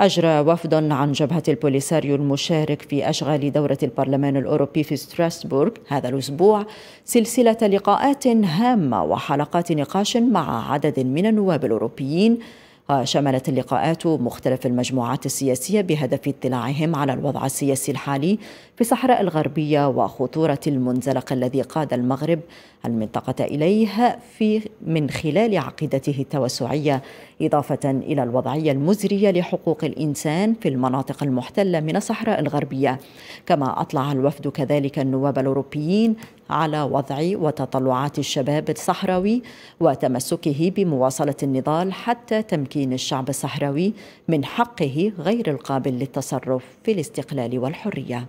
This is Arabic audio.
أجرى وفد عن جبهة البوليساريو المشارك في أشغال دورة البرلمان الأوروبي في ستراسبورغ هذا الأسبوع سلسلة لقاءات هامة وحلقات نقاش مع عدد من النواب الأوروبيين وشملت اللقاءات مختلف المجموعات السياسية بهدف اطلاعهم على الوضع السياسي الحالي في الصحراء الغربية وخطورة المنزلق الذي قاد المغرب المنطقة إليه في من خلال عقيدته التوسعية إضافة إلى الوضعية المزرية لحقوق الإنسان في المناطق المحتلة من الصحراء الغربية كما أطلع الوفد كذلك النواب الأوروبيين على وضع وتطلعات الشباب الصحراوي وتمسكه بمواصلة النضال حتى تمكين تمكين الشعب الصحراوي من حقه غير القابل للتصرف في الاستقلال والحريه